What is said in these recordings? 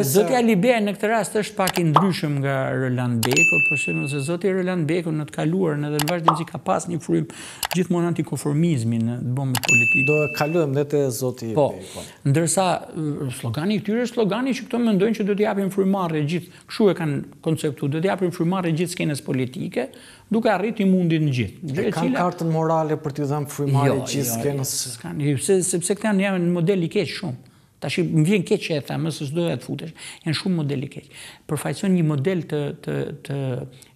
Zotja Liber në këtë rast është pak i ndryshëm nga Roland Beko, përshemë po se Zotja Roland Beko në të kaluar në dhe në vazhdim që ka pas një frym gjithmonë antikoformizmi në bombë politikë. Do e kaluem dhe të Zotja po, Beko. Po, ndërsa slogani këtyre, slogani që këto më ndojnë që do të japim frymarë gjithë, këshu e kanë konceptu, do të japim frymarë gjithë skenes politike, duke arrit i mundin në gjithë. E kanë kartën morale për të dhe në gjithë skenes? Jo, jo sepse këta janë shumë. Ta shi më vjen keqë që e thamë, së së dojë atë futesh, janë shumë modeli keqë. Përfajson një model të, të, të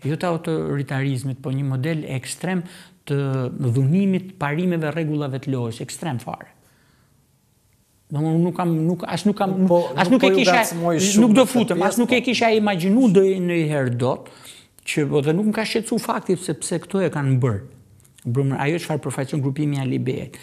jo të autoritarizmit, po një model ekstrem të dhunimit, parimeve, regullave të lojës, ekstrem fare. Dhe më nuk kam, nuk, as nuk kam, po, as nuk, nuk e po kisha, nuk do futem, as nuk e po. kisha imaginu dojë në i herë dot, që po dhe nuk më ka shqetsu faktit se pse këto e kanë bërë. ajo që farë përfajson grupimi Alibejet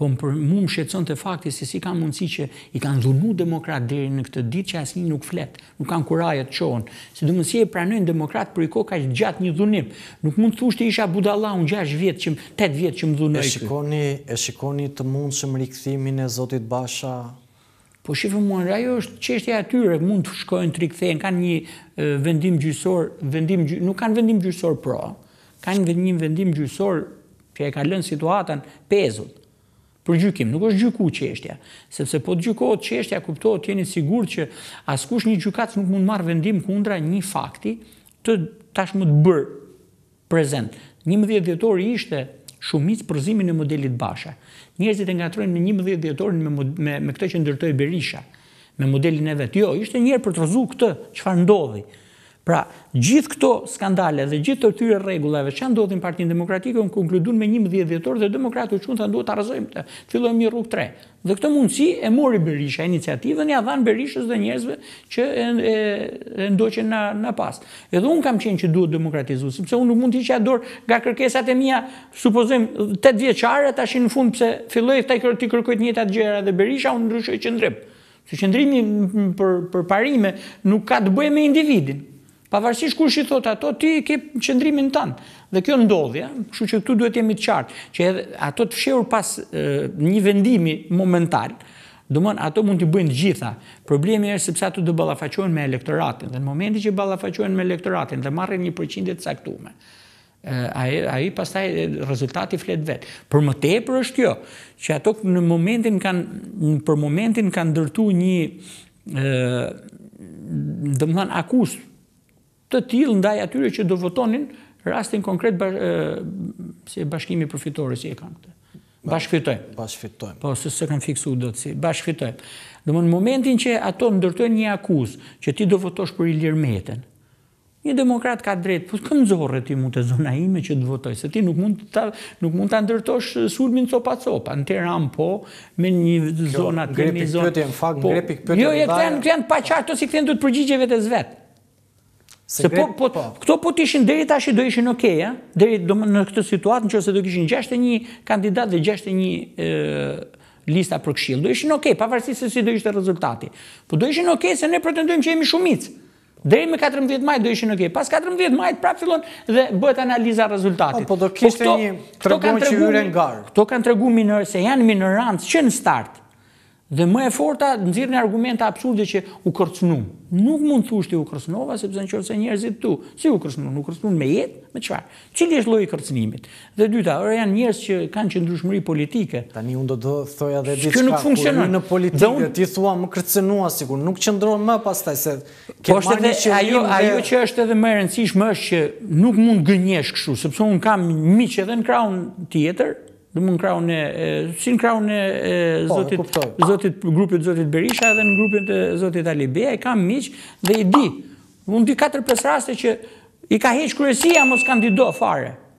po më për mu më shetson të faktis se si ka mundësi që i kanë dhunu demokrat dheri në këtë ditë që asë një nuk flet, nuk kanë kurajet qonë, se dhe mundësi e pranojnë demokrat për i ko ka gjatë një dhunim. Nuk mund të thush të isha budala unë gjash vjetë, që më tëtë vjetë që më dhunë e E shikoni të mundë që më rikëthimin e Zotit Basha? Po shifë më në rajo është që është e atyre, mund të shkojnë të rikëthejnë, kanë një vendim gjysor, nuk kanë vendim gjysor, pro, kanë një vendim gjysor, që e ka lënë situatën, pezut, Për gjykim, nuk është gjyku qeshtja, sepse po të gjykohet qeshtja, kuptohet, jeni sigur që askush një gjykatës nuk mund marr vendim kundra një fakti të tashmë të bërë prezent. Një mëdhjet djetori ishte shumicë përzimin e modelit basha. Njerëzit e nga trojnë në një mëdhjet djetori me këtë që ndërtoi berisha, me modelin e vetë. Jo, ishte njerë për të rëzu këtë qëfar ndodhi. Pra, gjithë këto skandale dhe gjithë të tyre regullave, që ndodhin partin demokratikë, në konkludun me një më dhjetë vjetor dhe demokratu që në të ndodhë të arëzojmë të fillojmë një rrugë tre. Dhe këto mundësi e mori Berisha iniciativën, ja dhanë Berishës dhe njerëzve që e, ndoqen në, pas. Edhe unë kam qenë që duhet demokratizu, sepse unë nuk mund të i që adorë nga kërkesat e mija, supozojmë, të të vjeqare, të në fund pëse filloj të i kërkojt të gjera dhe Berisha, unë ndryshoj qëndrim. Që qëndrimi për, për parime nuk ka të bëjë me individin, Pavarësisht kush i thot ato, ti ke qendrimin tan. Dhe kjo ndodh, ja, kështu që këtu duhet jemi të qartë, që edhe ato të fshehur pas një vendimi momentar, do të thonë ato mund të bëjnë gjitha. Problemi është sepse ato do ballafaqohen me elektoratin. Dhe në momentin që ballafaqohen me elektoratin dhe marrin një përqindje të caktuar, a i, i pastaj rezultati flet vet. Për më tepër është kjo, që ato në momentin kanë për momentin kanë ndërtuar një ë do të thonë akuzë të tilë ndaj atyre që do votonin rastin konkret si bashkimi profitore që e kanë këtë. Bashkëfitojnë. Bashkëfitojnë. Po, se se kanë fiksu do të si. Bashkëfitojnë. Dhe më në momentin që ato ndërtojnë një akuzë që ti do votosh për i lirmetën, një demokrat ka drejtë, po të këmë ti mund të zona ime që të votoj, se ti nuk mund të ndërtosh surmin copa-copa, në të ramë po, me një zona të një zonë. Po, jo, jo e këtë janë pa qartë, të si këtë janë të përgjigjeve të zvetë. Se po, po, po, këto po të ishin deri tash i do ishin ok, okay, ja? deri do, në këtë situatë në që se do kishin 61 kandidat dhe 61 lista për këshill, do ishin ok, okay, pavarësi se si do ishte rezultati. Po do ishin ok, okay, se ne pretendojmë që jemi shumicë. Deri me 14 maj do ishin ok, Okay. Pas 14 maj prap fillon dhe bëhet analiza e rezultatit. Po, po do po kishte këto, një tregu që hyre Këto kanë treguar se janë minorancë që në start Dhe më e forta nxirrni argumenta absurde që u kërcënuan. Nuk mund thuash ti u kërcënova sepse nëse qoftë njerëzit tu, si u kërcënuan? U kërcënuan me jetë, me çfarë? Cili është lloji i kërcënimit? Dhe dyta, ora janë njerëz që kanë qëndrueshmëri politike. Tani unë do të thoja edhe diçka. Që nuk funksionon në politikë. Unë... Ti thua më kërcënua sikur nuk qëndron më pastaj se ke po marrë një që ajo dhe... ajo që është edhe më e rëndësishme është që nuk mund gënjesh kështu, sepse un kam miq edhe në krahun tjetër, Dhe më në kraun e... Si në kraun e po, zotit... Grupit zotit Berisha dhe në grupit zotit Alibeja, i kam miqë dhe i di. unë di 4-5 raste që i ka heqë kërësia, mos kanë fare.